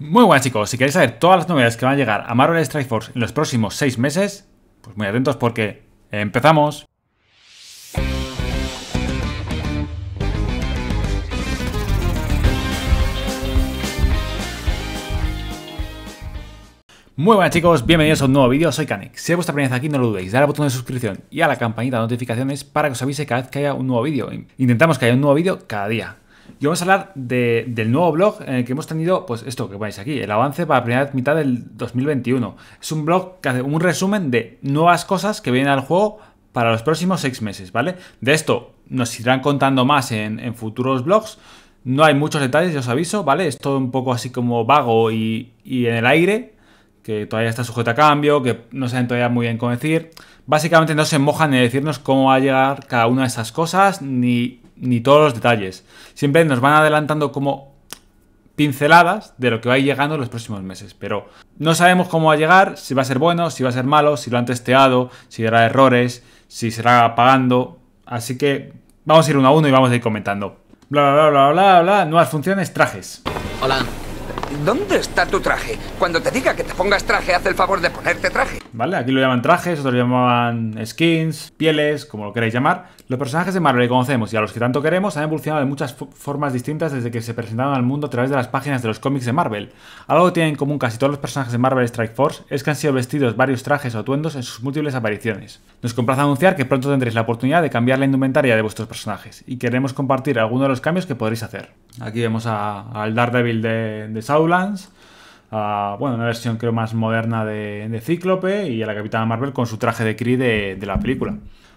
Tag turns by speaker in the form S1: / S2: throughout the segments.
S1: Muy buenas chicos, si queréis saber todas las novedades que van a llegar a Marvel Strike Force en los próximos 6 meses, pues muy atentos porque empezamos. Muy buenas chicos, bienvenidos a un nuevo vídeo, soy Kanek. Si es vuestra primera vez aquí, no lo dudéis, dar al botón de suscripción y a la campanita de notificaciones para que os avise cada vez que haya un nuevo vídeo. Intentamos que haya un nuevo vídeo cada día. Y vamos a hablar del nuevo blog en el que hemos tenido, pues esto que veis aquí, el avance para la primera mitad del 2021. Es un blog que hace un resumen de nuevas cosas que vienen al juego para los próximos seis meses, ¿vale? De esto nos irán contando más en, futuros blogs. No hay muchos detalles, ya os aviso, ¿vale? Es todo un poco así como vago y, en el aire, que todavía está sujeto a cambio, que no saben todavía muy bien cómo decir. Básicamente no se mojan en decirnos cómo va a llegar cada una de esas cosas, ni ni todos los detalles. Siempre nos van adelantando como pinceladas de lo que va a ir llegando en los próximos meses. Pero no sabemos cómo va a llegar, si va a ser bueno, si va a ser malo, si lo han testeado, si habrá errores, si será pagando. Así que vamos a ir uno a uno y vamos a ir comentando. Bla, bla, bla, bla, bla, bla, nuevas funciones, trajes. Hola, ¿Dónde está tu traje? Cuando te diga que te pongas traje, haz el favor de ponerte traje. Vale, aquí lo llaman trajes, otros lo llamaban skins, pieles, como lo queráis llamar. Los personajes de Marvel que conocemos y a los que tanto queremos han evolucionado de muchas formas distintas desde que se presentaron al mundo a través de las páginas de los cómics de Marvel. Algo que tienen en común casi todos los personajes de Marvel Strike Force es que han sido vestidos varios trajes o atuendos en sus múltiples apariciones. Nos complace anunciar que pronto tendréis la oportunidad de cambiar la indumentaria de vuestros personajes y queremos compartir algunos de los cambios que podréis hacer. Aquí vemos al Daredevil de, de Ah, bueno, una versión creo más moderna de, Cíclope y a la Capitana Marvel con su traje de Kree de, la película.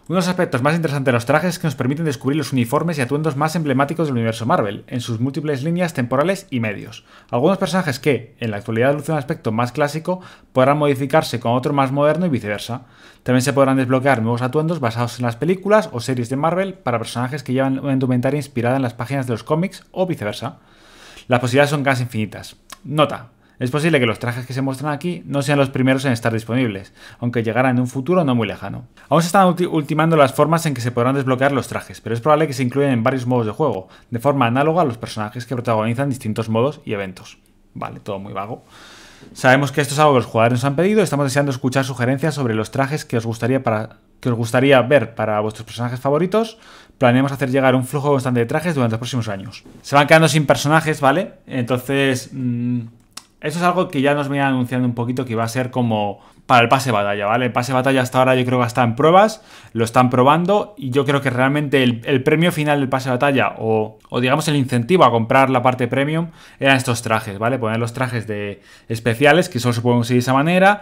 S1: Uno de los aspectos más interesantes de los trajes es que nos permiten descubrir los uniformes y atuendos más emblemáticos del universo Marvel, en sus múltiples líneas temporales y medios. Algunos personajes que, en la actualidad, lucen un aspecto más clásico, podrán modificarse con otro más moderno y viceversa. También se podrán desbloquear nuevos atuendos basados en las películas o series de Marvel para personajes que llevan una indumentaria inspirada en las páginas de los cómics o viceversa. Las posibilidades son casi infinitas. Nota. Es posible que los trajes que se muestran aquí no sean los primeros en estar disponibles, aunque llegaran en un futuro no muy lejano. Aún se están ultimando las formas en que se podrán desbloquear los trajes, pero es probable que se incluyan en varios modos de juego, de forma análoga a los personajes que protagonizan distintos modos y eventos. Vale, todo muy vago. Sabemos que esto es algo que los jugadores nos han pedido. Estamos deseando escuchar sugerencias sobre los trajes que os gustaría, ver para vuestros personajes favoritos. Planeamos hacer llegar un flujo constante de trajes durante los próximos años. Se van quedando sin personajes, ¿vale? Entonces, esto mm, eso es algo que ya nos venían anunciando un poquito que iba a ser como para el pase batalla, ¿vale? El pase batalla hasta ahora yo creo que está en pruebas, lo están probando y yo creo que realmente el, premio final del pase batalla o, digamos el incentivo a comprar la parte premium eran estos trajes, ¿vale? Poner los trajes de especiales que solo se pueden conseguir de esa manera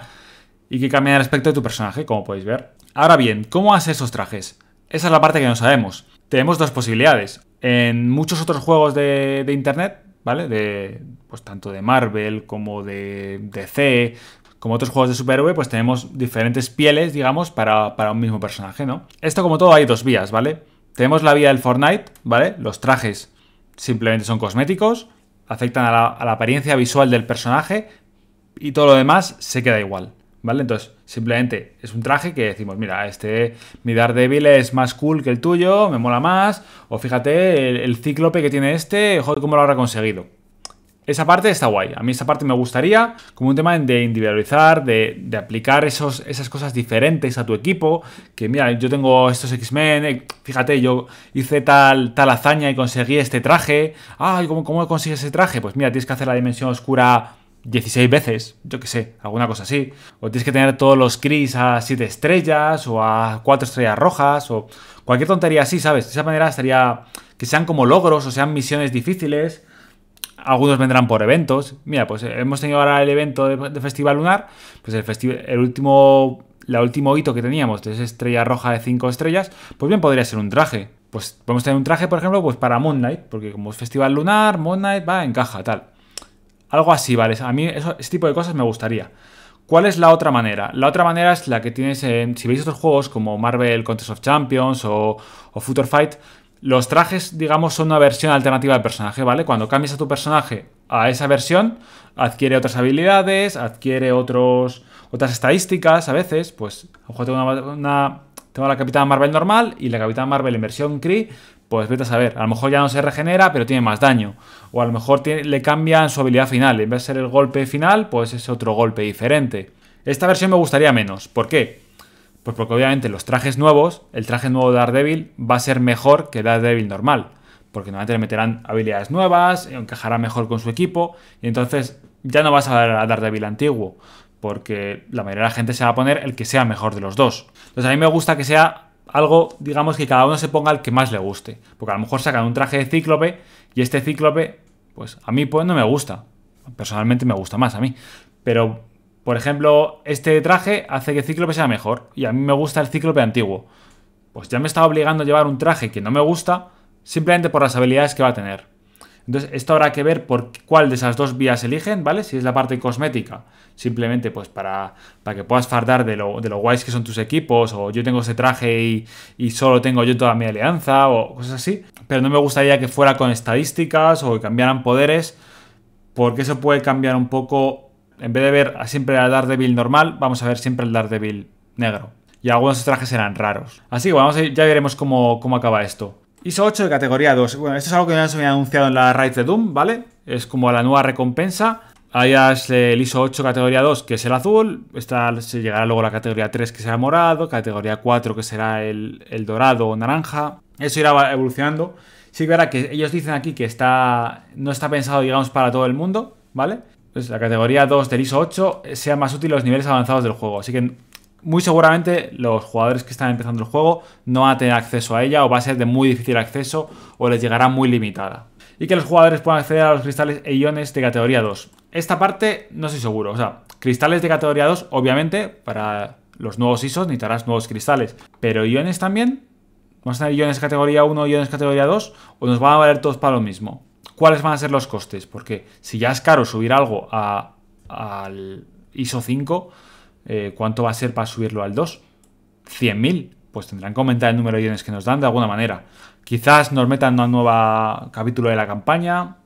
S1: y que cambian el aspecto de tu personaje, como podéis ver. Ahora bien, ¿cómo haces esos trajes? Esa es la parte que no sabemos. Tenemos dos posibilidades. En muchos otros juegos de, internet, ¿vale? De, pues tanto de Marvel como de DC, como otros juegos de superhéroe, pues tenemos diferentes pieles, digamos, para, un mismo personaje, ¿no? Esto como todo hay dos vías, ¿vale? Tenemos la vía del Fortnite, ¿vale? Los trajes simplemente son cosméticos, afectan a la, apariencia visual del personaje y todo lo demás se queda igual, ¿vale? Entonces, simplemente es un traje que decimos, mira, este, mi Daredevil es más cool que el tuyo, me mola más, o fíjate el, el cíclope que tiene este, joder, cómo lo habrá conseguido. Esa parte está guay. A mí esa parte me gustaría como un tema de individualizar, de, aplicar esos, esas cosas diferentes a tu equipo. Que mira, yo tengo estos X-Men, eh, fíjate, yo hice tal, tal hazaña y conseguí este traje. Ah, ¿cómo, ¿cómo consigues ese traje? Pues mira, tienes que hacer la dimensión oscura 16 veces, yo qué sé, alguna cosa así. O tienes que tener todos los Cris a 7 estrellas o a 4 estrellas rojas o cualquier tontería así, ¿sabes? De esa manera estaría que sean como logros o sean misiones difíciles algunos vendrán por eventos. Mira, pues eh, hemos tenido ahora el evento de, Festival Lunar, pues el, festival, el último la último hito que teníamos, de esa estrella roja de 5 estrellas, pues bien podría ser un traje. Pues podemos tener un traje, por ejemplo, pues para Moon Knight, porque como es Festival Lunar, Moon Knight va, encaja, tal. Algo así, ¿vale? A mí ese tipo de cosas me gustaría. ¿Cuál es la otra manera? La otra manera es la que tienes en, si veis otros juegos como Marvel Contest of Champions o, o Future Fight, los trajes, digamos, son una versión alternativa del personaje, ¿vale? Cuando cambias a tu personaje a esa versión, adquiere otras habilidades, adquiere otros, otras estadísticas a veces. Pues, ojo, tengo, una, tengo la Capitana Marvel normal y la Capitana Marvel en versión Kree, pues vete a saber. A lo mejor ya no se regenera, pero tiene más daño. O a lo mejor le cambian su habilidad final. En vez de ser el golpe final, pues es otro golpe diferente. Esta versión me gustaría menos. ¿Por qué? Pues porque obviamente los trajes nuevos, el traje nuevo de Daredevil va a ser mejor que Daredevil normal. Porque normalmente le meterán habilidades nuevas, encajará mejor con su equipo. Y entonces ya no vas a dar a Daredevil antiguo. Porque la mayoría de la gente se va a poner el que sea mejor de los dos. Entonces a mí me gusta que sea algo, digamos, que cada uno se ponga el que más le guste. Porque a lo mejor sacan un traje de cíclope y este cíclope, pues a mí pues, no me gusta. Personalmente me gusta más a mí. Pero por ejemplo, este traje hace que Cíclope sea mejor, y a mí me gusta el Cíclope antiguo. Pues ya me está obligando a llevar un traje que no me gusta, simplemente por las habilidades que va a tener. Entonces, esto habrá que ver por cuál de esas dos vías eligen, ¿vale? Si es la parte cosmética, simplemente pues para, para que puedas fardar de lo, de guays que son tus equipos, o yo tengo ese traje y, y, solo tengo yo toda mi alianza, o cosas así. Pero no me gustaría que fuera con estadísticas o que cambiaran poderes, porque eso puede cambiar un poco en vez de ver siempre al Daredevil normal, vamos a ver siempre al Daredevil negro. Y algunos trajes serán raros. Así que vamos ya veremos cómo, acaba esto. ISO 8 de categoría 2. Bueno, esto es algo que ya se había anunciado en la Raid de Doom, ¿vale? Es como la nueva recompensa. Ahí el ISO 8 categoría 2, que es el azul. se llegará luego la categoría 3, que será morado. Categoría 4, que será el, dorado o naranja. Eso irá evolucionando. Sí que verá que ellos dicen aquí que está no está pensado, digamos, para todo el mundo, ¿vale? la categoría 2 del ISO 8 eh, sea más útil los niveles avanzados del juego. Así que muy seguramente los jugadores que están empezando el juego no van a tener acceso a ella o va a ser de muy difícil acceso o les llegará muy limitada. Y que los jugadores puedan acceder a los cristales e iones de categoría 2. Esta parte no soy seguro. O sea, cristales de categoría 2, obviamente, para los nuevos ISOs necesitarás nuevos cristales. Pero iones también. ¿Vamos a tener iones categoría 1, iones categoría 2? ¿O nos van a valer todos para lo mismo? cuáles van a ser los costes, porque si ya es caro subir algo al ISO 5, eh, ¿cuánto va a ser para subirlo al 2? 100.000. Pues tendrán que aumentar el número de iones que nos dan de alguna manera. Quizás nos metan un nuevo capítulo de la campaña.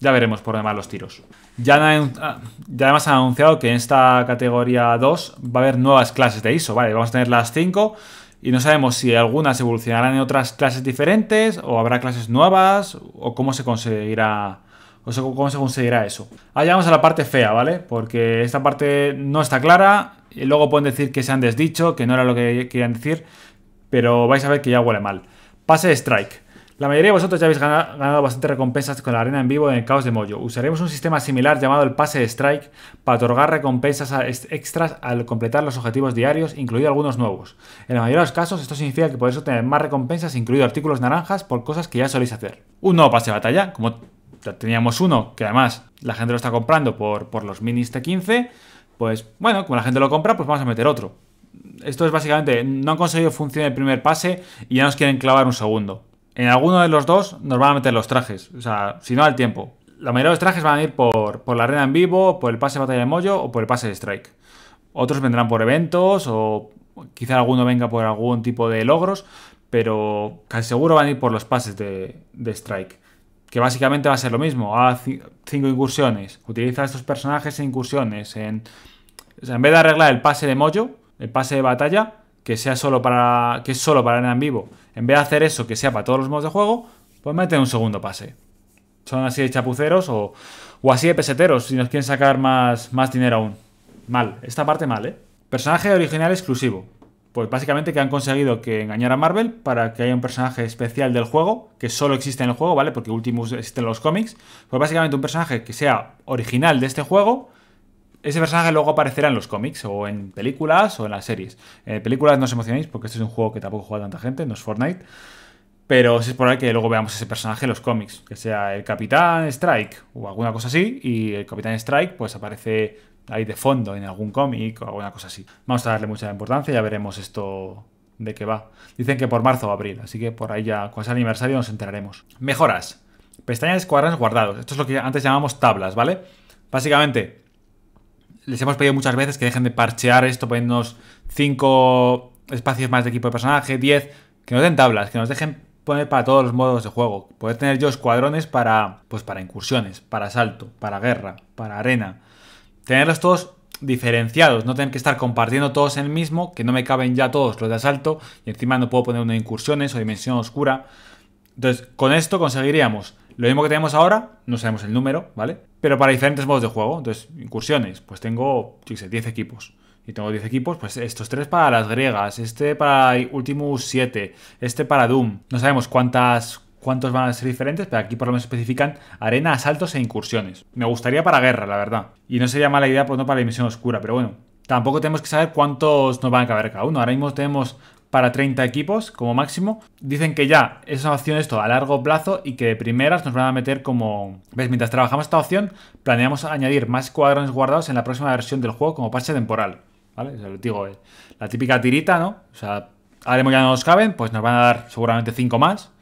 S1: Ya veremos por demás los tiros. Ya, ah, ya además han anunciado que en esta categoría 2 va a haber nuevas clases de ISO. Vale, vamos a tener las 5 y no sabemos si algunas evolucionarán en otras clases diferentes o habrá clases nuevas o cómo se conseguirá o cómo se conseguirá eso. Ahora a la parte fea, ¿vale? Porque esta parte no está clara y luego pueden decir que se han desdicho, que no era lo que querían decir, pero vais a ver que ya huele mal. Pase Strike. La mayoría de vosotros ya habéis ganado, bastante bastantes recompensas con la arena en vivo en el caos de Moyo. Usaremos un sistema similar llamado el pase de Strike para otorgar recompensas extras al completar los objetivos diarios, incluidos algunos nuevos. En la mayoría de los casos, esto significa que podéis obtener más recompensas, incluidos artículos naranjas, por cosas que ya soléis hacer. Un nuevo pase de batalla, como teníamos uno, que además la gente lo está comprando por, por los minis de 15 pues bueno, como la gente lo compra, pues vamos a meter otro. Esto es básicamente, no han conseguido funcionar el primer pase y ya nos quieren clavar un segundo. En alguno de los dos nos van a meter los trajes. O sea, si no al tiempo. La mayoría de los trajes van a ir por, la arena en vivo, por el pase de batalla de mollo o por el pase de Strike. Otros vendrán por eventos o quizá alguno venga por algún tipo de logros, pero casi seguro van a ir por los pases de, Strike. Que básicamente va a ser lo mismo. Haz cinco incursiones. Utiliza estos personajes en incursiones. En, en vez de arreglar el pase de mollo, el pase de batalla, que sea solo para que es solo para en vivo, en vez de hacer eso que sea para todos los modos de juego, pues meten un segundo pase. Son así de chapuceros o, o así de peseteros si nos quieren sacar más, más dinero aún. Mal, esta parte mal, ¿eh? Personaje original exclusivo. Pues básicamente que han conseguido que engañar a Marvel para que haya un personaje especial del juego, que solo existe en el juego, ¿vale? Porque Ultimus existen los cómics. Pues básicamente un personaje que sea original de este juego, ese personaje luego aparecerá en los cómics o en películas o en las series. Eh, películas no os emocionéis porque este es un juego que tampoco juega tanta gente, no es Fortnite. Pero es por ahí que luego veamos ese personaje en los cómics, que sea el Capitán Strike o alguna cosa así. Y el Capitán Strike pues aparece ahí de fondo en algún cómic o alguna cosa así. Vamos a darle mucha importancia, ya veremos esto de qué va. Dicen que por marzo o abril, así que por ahí ya con ese aniversario nos enteraremos. Mejoras. Pestañas de guardados. Esto es lo que antes llamamos tablas, ¿vale? Básicamente, les hemos pedido muchas veces que dejen de parchear esto poniéndonos 5 espacios más de equipo de personaje, 10, que nos den tablas, que nos dejen poner para todos los modos de juego, poder tener yo escuadrones para pues para incursiones, para asalto, para guerra, para arena, tenerlos todos diferenciados, no tener que estar compartiendo todos en el mismo, que no me caben ya todos los de asalto y encima no puedo poner uno de incursiones o dimensión oscura. Entonces, con esto conseguiríamos lo mismo que tenemos ahora, no sabemos el número, ¿vale? Pero para diferentes modos de juego. Entonces, incursiones, pues tengo, yo sé, 10 equipos. Y tengo 10 equipos, pues estos tres para las griegas, este para Ultimus 7, este para Doom. No sabemos cuántas cuántos van a ser diferentes, pero aquí por lo menos especifican arena, asaltos e incursiones. Me gustaría para guerra, la verdad. Y no sería mala idea, pues no para la emisión oscura, pero bueno. Tampoco tenemos que saber cuántos nos van a caber cada uno. Ahora mismo tenemos para 30 equipos como máximo. Dicen que ya es una opción esto a largo plazo y que de primeras nos van a meter como... ¿Ves? Mientras trabajamos esta opción, planeamos añadir más cuadrones guardados en la próxima versión del juego como parche temporal. ¿Vale? O lo digo, eh, la típica tirita, ¿no? O sea, haremos ya no nos caben, pues nos van a dar seguramente 5 más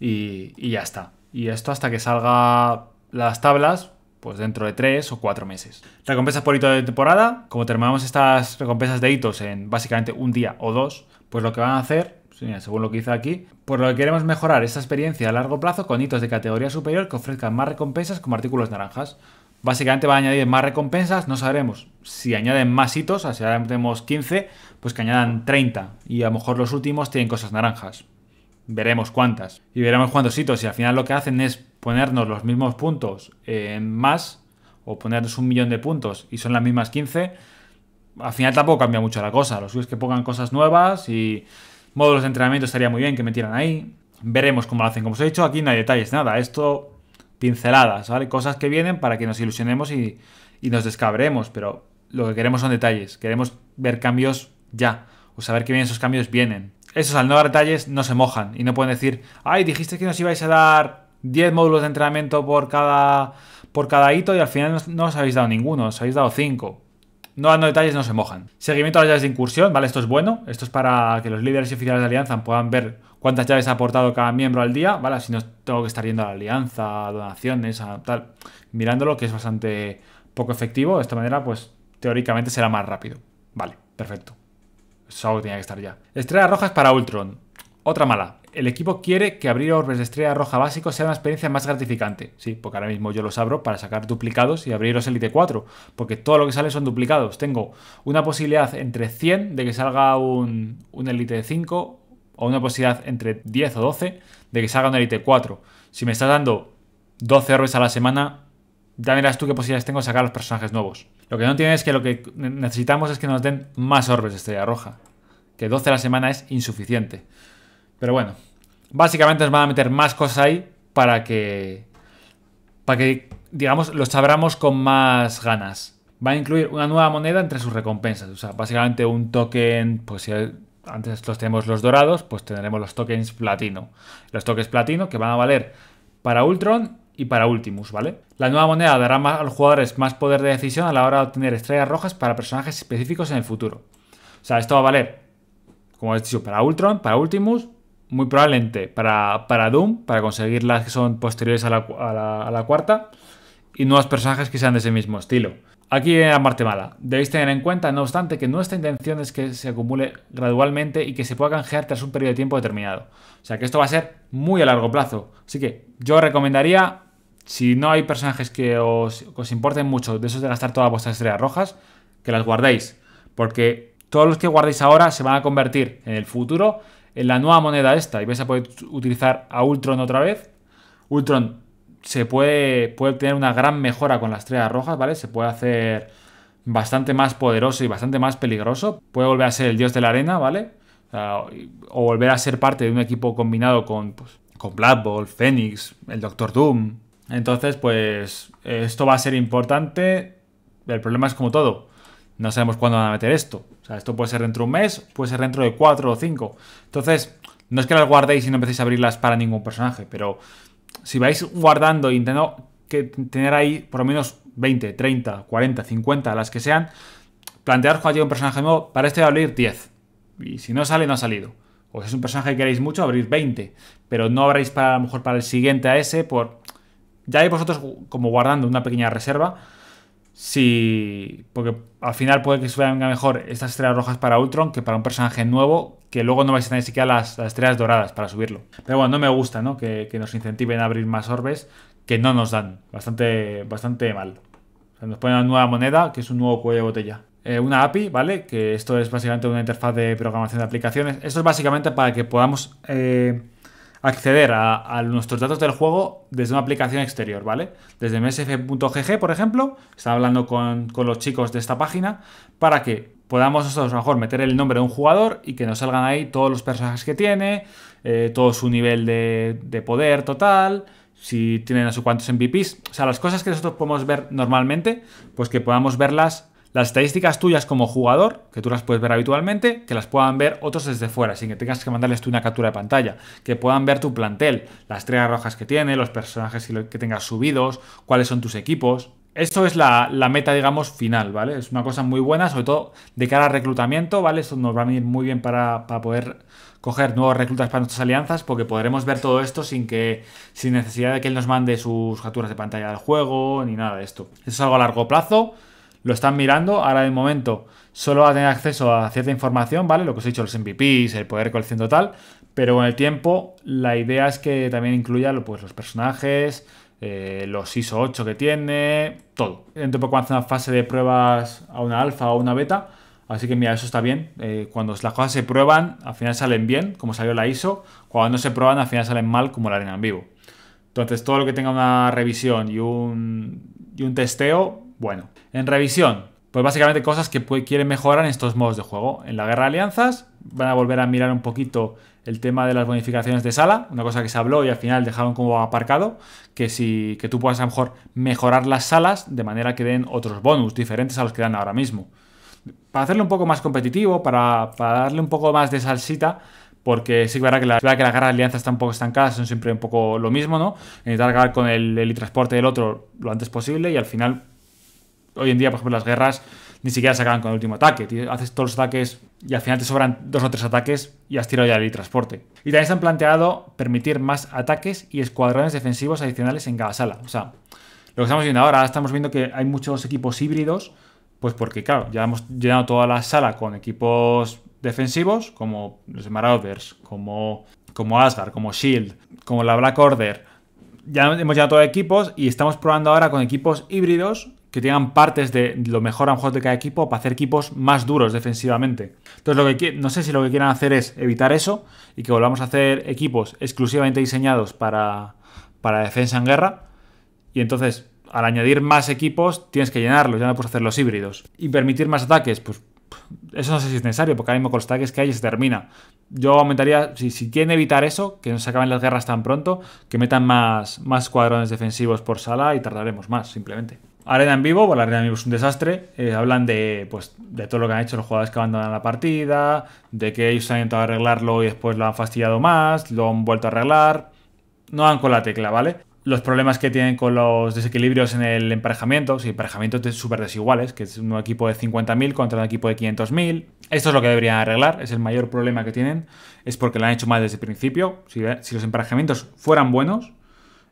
S1: y, ya está. Y esto hasta que salga las tablas, pues dentro de 3 o 4 meses. Recompensas por hito de temporada, como terminamos estas recompensas de hitos en básicamente un día o dos, pues lo que van a hacer, según lo que hice aquí, por lo que queremos mejorar esta experiencia a largo plazo con hitos de categoría superior que ofrezcan más recompensas como artículos naranjas. Básicamente va a añadir más recompensas, no sabremos si añaden más hitos, o si ahora tenemos 15, pues que añadan 30 y a lo mejor los últimos tienen cosas naranjas. Veremos cuántas. Y veremos cuántos hitos. Y al final lo que hacen es ponernos los mismos puntos en más o ponernos un millón de puntos y son las mismas 15 al final tampoco cambia mucho la cosa. Los suyo es que pongan cosas nuevas y módulos de entrenamiento estaría muy bien que metieran ahí. Veremos cómo lo hacen. Como os he dicho, aquí no hay detalles, nada. Esto pinceladas, ¿vale? Cosas que vienen para que nos ilusionemos y, nos descabremos, pero lo que queremos son detalles. Queremos ver cambios ya o saber que bien esos cambios vienen. Esos al no dar detalles no se mojan y no pueden decir, ay, dijiste que nos ibais a dar 10 módulos de entrenamiento por cada, por cada hito y al final no, no os habéis dado ninguno, os habéis dado 5 no dando detalles no se mojan. Seguimiento a las llaves de incursión, ¿vale? Esto es bueno. Esto es para que los líderes y oficiales de Alianza puedan ver cuántas llaves ha aportado cada miembro al día, ¿vale? si no tengo que estar yendo a la Alianza, donaciones, a tal, mirándolo, que es bastante poco efectivo. De esta manera, pues teóricamente será más rápido. Vale, perfecto. Eso es algo que tenía que estar ya. Estrellas rojas para Ultron. Otra mala el equipo quiere que abrir orbes de estrella roja básico sea una experiencia más gratificante. Sí, porque ahora mismo yo los abro para sacar duplicados y abriros Elite 4, porque todo lo que sale son duplicados. Tengo una posibilidad entre 100 de que salga un, un Elite 5, o una posibilidad entre 10 o 12 de que salga un Elite 4. Si me estás dando 12 orbes a la semana, ya verás tú qué posibilidades tengo de sacar los personajes nuevos. Lo que no tiene es que lo que necesitamos es que nos den más orbes de estrella roja, que 12 a la semana es insuficiente. Pero bueno, básicamente nos van a meter más cosas ahí para que, para que digamos, los sabramos con más ganas. Va a incluir una nueva moneda entre sus recompensas. O sea, básicamente un token, pues si antes los tenemos los dorados, pues tendremos los tokens platino. Los tokens platino que van a valer para Ultron y para Ultimus, ¿vale? La nueva moneda dará más, a los jugadores más poder de decisión a la hora de obtener estrellas rojas para personajes específicos en el futuro. O sea, esto va a valer, como he dicho, para Ultron, para Ultimus muy probablemente para, Doom, para conseguir las que son posteriores a la, cuarta, y nuevos personajes que sean de ese mismo estilo. Aquí viene la parte mala. Debéis tener en cuenta, no obstante, que nuestra intención es que se acumule gradualmente y que se pueda canjear tras un periodo de tiempo determinado. O sea que esto va a ser muy a largo plazo. Así que yo recomendaría, si no hay personajes que os, os importen mucho de esos de gastar todas vuestras estrellas rojas, que las guardéis. Porque todos los que guardéis ahora se van a convertir en el futuro en la nueva moneda esta y vais a poder utilizar a Ultron otra vez. Ultron se puede, puede tener una gran mejora con las estrellas rojas, ¿vale? Se puede hacer bastante más poderoso y bastante más peligroso. Puede volver a ser el dios de la arena, ¿vale? O volver a ser parte de un equipo combinado con, pues, con Black Ball, Phoenix, el Doctor Doom. Entonces, pues esto va a ser importante. El problema es como todo no sabemos cuándo van a meter esto. O sea, esto puede ser dentro de un mes, puede ser dentro de cuatro o cinco. Entonces, no es que las guardéis y no empecéis a abrirlas para ningún personaje, pero si vais guardando y e intentando que tener ahí por lo menos 20, 30, 40, 50, las que sean, plantearos cuando llegue un personaje nuevo, para este voy a abrir 10. Y si no sale, no ha salido. O si es un personaje que queréis mucho, abrir 20. Pero no abráis para, a lo mejor para el siguiente a ese por... Ya hay vosotros como guardando una pequeña reserva si. Porque al final puede que suban mejor estas estrellas rojas para Ultron que para un personaje nuevo que luego no vais a ni siquiera las, estrellas doradas para subirlo. Pero bueno, no me gusta, ¿no? Que, nos incentiven a abrir más orbes que no nos dan. Bastante, bastante mal. nos ponen una nueva moneda que es un nuevo cuello de botella. Eh, una API, ¿vale? Que esto es básicamente una interfaz de programación de aplicaciones. Esto es básicamente para que podamos. Eh, acceder a, nuestros datos del juego desde una aplicación exterior, ¿vale? Desde msf.gg, por ejemplo, estaba hablando con, los chicos de esta página, para que podamos nosotros mejor meter el nombre de un jugador y que nos salgan ahí todos los personajes que tiene, eh, todo su nivel de, de poder total, si tienen a su cuantos MVPs, o sea, las cosas que nosotros podemos ver normalmente, pues que podamos verlas las estadísticas tuyas como jugador, que tú las puedes ver habitualmente, que las puedan ver otros desde fuera, sin que tengas que mandarles tú una captura de pantalla, que puedan ver tu plantel, las estrellas rojas que tiene, los personajes que tengas subidos, cuáles son tus equipos. Esto es la, meta, digamos, final, ¿vale? Es una cosa muy buena, sobre todo de cara al reclutamiento, ¿vale? Esto nos va a venir muy bien para, poder coger nuevos reclutas para nuestras alianzas porque podremos ver todo esto sin que sin necesidad de que él nos mande sus capturas de pantalla del juego ni nada de esto. Eso es algo a largo plazo lo están mirando. Ahora de momento solo va a tener acceso a cierta información, ¿vale? Lo que os he dicho, los MVPs, el poder colección total. Pero con el tiempo, la idea es que también incluya pues, los personajes, eh, los ISO 8 que tiene, todo. Dentro un poco hace una fase de pruebas a una alfa o una beta. Así que mira, eso está bien. Eh, cuando las cosas se prueban, al final salen bien, como salió la ISO. Cuando no se prueban, al final salen mal, como la arena en vivo. Entonces, todo lo que tenga una revisión y un, y un testeo bueno, en revisión, pues básicamente cosas que quieren mejorar en estos modos de juego. En la guerra de alianzas van a volver a mirar un poquito el tema de las bonificaciones de sala, una cosa que se habló y al final dejaron como aparcado, que si que tú puedas a lo mejor mejorar las salas de manera que den otros bonus diferentes a los que dan ahora mismo. Para hacerlo un poco más competitivo, para, darle un poco más de salsita, porque sí que que, la, verdad que las guerras de alianzas están un poco estancadas, son siempre un poco lo mismo, ¿no? Intentar acabar con el, el transporte del otro lo antes posible y al final hoy en día, por ejemplo, las guerras ni siquiera se acaban con el último ataque. Haces todos los ataques y al final te sobran dos o tres ataques y has tirado ya el transporte. Y también se han planteado permitir más ataques y escuadrones defensivos adicionales en cada sala. O sea, lo que estamos viendo ahora, estamos viendo que hay muchos equipos híbridos, pues porque, claro, ya hemos llenado toda la sala con equipos defensivos, como los Marauders, como, como Asgard, como Shield, como la Black Order. Ya hemos llenado todos equipos y estamos probando ahora con equipos híbridos que tengan partes de lo mejor a lo de cada equipo para hacer equipos más duros defensivamente. Entonces, lo que no sé si lo que quieran hacer es evitar eso y que volvamos a hacer equipos exclusivamente diseñados para, para defensa en guerra. Y entonces, al añadir más equipos, tienes que llenarlos, ya no puedes hacer los híbridos. Y permitir más ataques, pues eso no sé si es necesario, porque ahora mismo con los ataques que hay se termina. Yo aumentaría, si, quieren evitar eso, que no se acaben las guerras tan pronto, que metan más, más cuadrones defensivos por sala y tardaremos más, simplemente. Arena en vivo, bueno, la arena en vivo es un desastre. Eh, hablan de, pues, de todo lo que han hecho los jugadores que abandonan la partida, de que ellos han intentado arreglarlo y después lo han fastidiado más, lo han vuelto a arreglar. No dan con la tecla, ¿vale? Los problemas que tienen con los desequilibrios en el emparejamiento, si emparejamientos emparejamientos súper desiguales, que es un equipo de 50.000 contra un equipo de 500.000. Esto es lo que deberían arreglar, es el mayor problema que tienen, es porque lo han hecho mal desde el principio. Si, si los emparejamientos fueran buenos,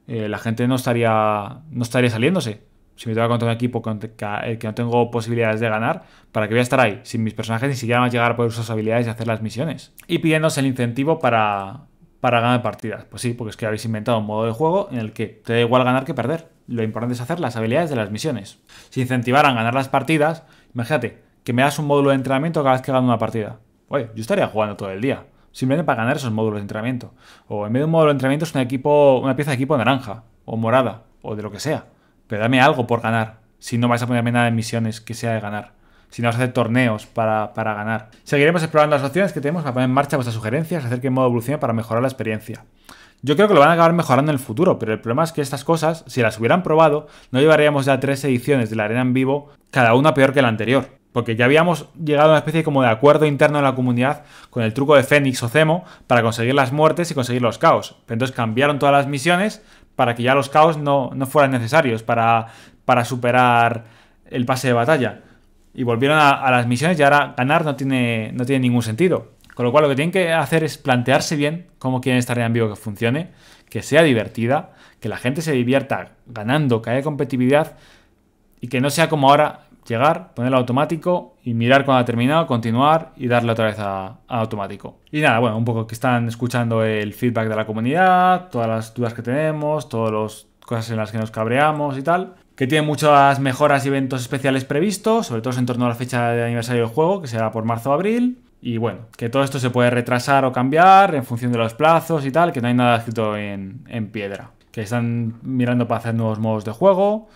S1: eh, la gente no estaría, no estaría saliéndose si me toca contra un equipo con eh, que no tengo posibilidades de ganar, ¿para qué voy a estar ahí? Sin mis personajes ni siquiera van a llegar a poder usar sus habilidades y hacer las misiones. Y pidiéndose el incentivo para, ganar partidas. Pues sí, porque es que habéis inventado un modo de juego en el que te da igual ganar que perder. Lo importante es hacer las habilidades de las misiones. Si incentivaran ganar las partidas, imagínate que me das un módulo de entrenamiento cada vez que gano una partida. Oye, yo estaría jugando todo el día. Simplemente para ganar esos módulos de entrenamiento. O en medio de un módulo de entrenamiento es un equipo, una pieza de equipo naranja, o morada, o de lo que sea pero dame algo por ganar. Si no vais a ponerme nada en misiones que sea de ganar. Si no vas a hacer torneos para, ganar. Seguiremos explorando las opciones que tenemos para poner en marcha vuestras sugerencias hacer que el modo evolucione para mejorar la experiencia. Yo creo que lo van a acabar mejorando en el futuro, pero el problema es que estas cosas, si las hubieran probado, no llevaríamos ya tres ediciones de la arena en vivo, cada una peor que la anterior. Porque ya habíamos llegado a una especie como de acuerdo interno en la comunidad con el truco de Fénix o cemo para conseguir las muertes y conseguir los caos. Entonces cambiaron todas las misiones, para que ya los caos no, fueran necesarios para, para, superar el pase de batalla. Y volvieron a, las misiones y ahora ganar no tiene, no tiene ningún sentido. Con lo cual lo que tienen que hacer es plantearse bien cómo quieren estar en vivo que funcione, que sea divertida, que la gente se divierta ganando, que haya competitividad y que no sea como ahora llegar, ponerlo automático y mirar cuando ha terminado, continuar y darle otra vez a, automático. Y nada, bueno, un poco que están escuchando el feedback de la comunidad, todas las dudas que tenemos, todas las cosas en las que nos cabreamos y tal. Que tiene muchas mejoras y eventos especiales previstos, sobre todo en torno a la fecha de aniversario del juego, que será por marzo o abril. Y bueno, que todo esto se puede retrasar o cambiar en función de los plazos y tal, que no hay nada escrito en, en piedra. Que están mirando para hacer nuevos modos de juego,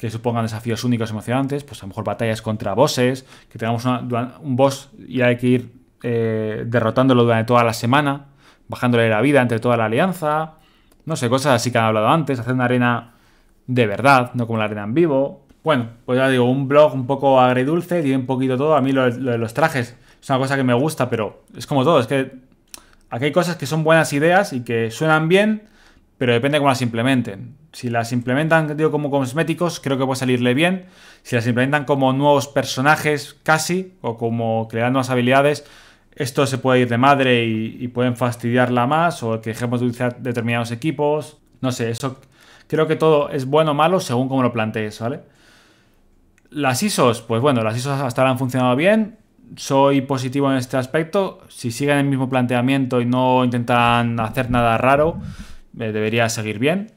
S1: que supongan desafíos únicos emocionantes, pues a lo mejor batallas contra bosses, que tengamos un boss y hay que ir eh, derrotándolo durante toda la semana, bajándole la vida entre toda la alianza, no sé, cosas así que han hablado antes, hacer una arena de verdad, no como la arena en vivo. Bueno, pues ya digo, un blog un poco agridulce, tiene un poquito todo. A mí lo de los trajes es una cosa que me gusta, pero es como todo, es que aquí hay cosas que son buenas ideas y que suenan bien, pero depende de cómo las implementen. Si las implementan digo, como cosméticos, creo que puede salirle bien. Si las implementan como nuevos personajes, casi, o como crear nuevas habilidades, esto se puede ir de madre y, pueden fastidiarla más, o que dejemos de utilizar determinados equipos. No sé, eso creo que todo es bueno o malo según como lo plantees, ¿vale? Las ISOs, pues bueno, las ISOs hasta ahora han funcionado bien. Soy positivo en este aspecto. Si siguen el mismo planteamiento y no intentan hacer nada raro eh, debería seguir bien.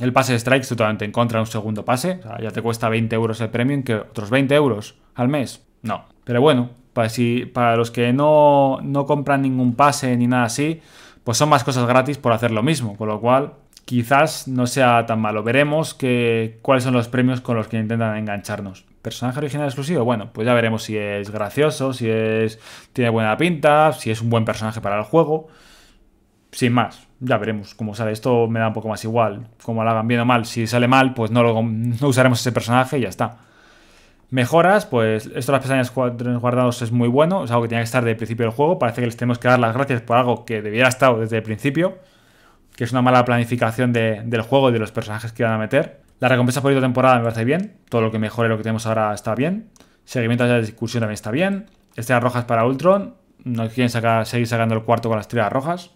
S1: El pase de strikes totalmente en contra de un segundo pase. ya te cuesta 20 euros el premium que otros 20 euros al mes. No. Pero bueno, para, para los que no, no compran ningún pase ni nada así, pues son más cosas gratis por hacer lo mismo. Con lo cual, quizás no sea tan malo. Veremos que, cuáles son los premios con los que intentan engancharnos. ¿Personaje original exclusivo? Bueno, pues ya veremos si es gracioso, si es tiene buena pinta, si es un buen personaje para el juego sin más. Ya veremos cómo sale. Esto me da un poco más igual. Como lo hagan bien o mal. Si sale mal, pues no, lo, usaremos ese personaje y ya está. Mejoras, pues esto de las pestañas guardados es muy bueno. Es algo que tenía que estar desde el principio del juego. Parece que les tenemos que dar las gracias por algo que debiera estar desde el principio. Que es una mala planificación del juego y de los personajes que iban a meter. La recompensa por esta temporada me parece bien. Todo lo que mejore lo que tenemos ahora está bien. Seguimiento de la discusión también está bien. Estrellas rojas para Ultron. No quieren seguir sacando el cuarto con las estrellas rojas.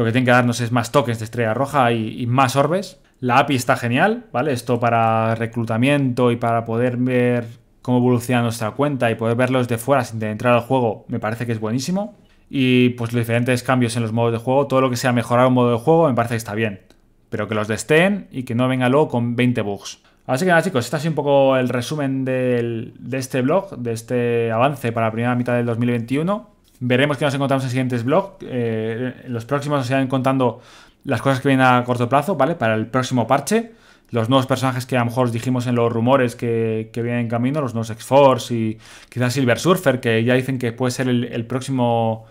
S1: Lo que tienen que darnos es más tokens de estrella roja y, más orbes. La API está genial, ¿vale? Esto para reclutamiento y para poder ver cómo evoluciona nuestra cuenta y poder verlos de fuera sin entrar al juego, me parece que es buenísimo. Y pues los diferentes cambios en los modos de juego, todo lo que sea mejorar un modo de juego, me parece que está bien. Pero que los destén y que no venga luego con 20 bugs. Así que nada chicos, este ha sido un poco el resumen de este blog, de este avance para la primera mitad del 2021. Veremos que nos encontramos en siguientes blogs. Eh, los próximos nos irán contando las cosas que vienen a corto plazo, ¿vale? Para el próximo parche. Los nuevos personajes que a lo mejor os dijimos en los rumores que, vienen en camino, los nuevos X-Force y quizás Silver Surfer, que ya dicen que puede ser el, próximo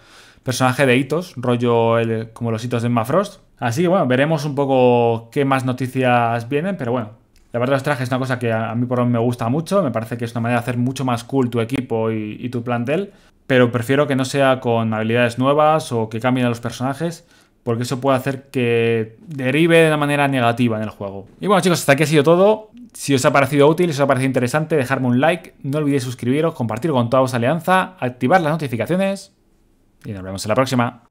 S1: personaje de hitos, rollo como los hitos de Mafrost Así que bueno, veremos un poco qué más noticias vienen, pero bueno, la de los trajes es una cosa que a mí por lo menos me gusta mucho. Me parece que es una manera de hacer mucho más cool tu equipo y, tu plantel. Pero prefiero que no sea con habilidades nuevas o que cambien a los personajes porque eso puede hacer que derive de una manera negativa en el juego. Y bueno chicos, hasta aquí ha sido todo. Si os ha parecido útil, si os ha parecido interesante, dejarme un like, no olvidéis suscribiros, compartir con toda vuestra alianza, activar las notificaciones y nos vemos en la próxima.